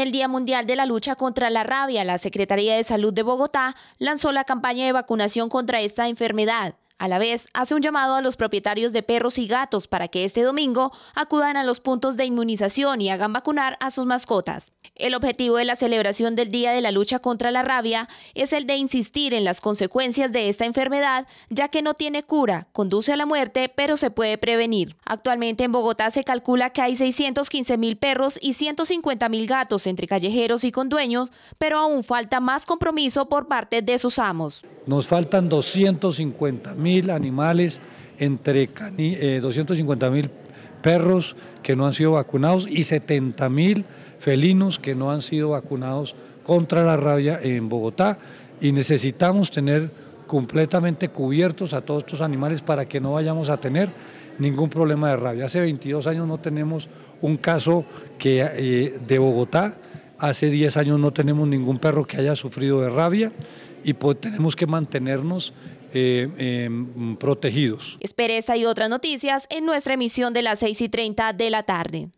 En el Día Mundial de la Lucha contra la Rabia, la Secretaría de Salud de Bogotá lanzó la campaña de vacunación contra esta enfermedad. A la vez, hace un llamado a los propietarios de perros y gatos para que este domingo acudan a los puntos de inmunización y hagan vacunar a sus mascotas. El objetivo de la celebración del Día de la Lucha contra la Rabia es el de insistir en las consecuencias de esta enfermedad, ya que no tiene cura, conduce a la muerte, pero se puede prevenir. Actualmente en Bogotá se calcula que hay 615 mil perros y 150 mil gatos entre callejeros y con dueños, pero aún falta más compromiso por parte de sus amos. Nos faltan 250 mil animales, entre 250 eh, mil perros que no han sido vacunados y 70 mil felinos que no han sido vacunados contra la rabia en Bogotá. Y necesitamos tener completamente cubiertos a todos estos animales para que no vayamos a tener ningún problema de rabia. Hace 22 años no tenemos un caso que, eh, de Bogotá, hace 10 años no tenemos ningún perro que haya sufrido de rabia y tenemos que mantenernos eh, em, protegidos. Espere esta y otras noticias en nuestra emisión de las 6 y 30 de la tarde.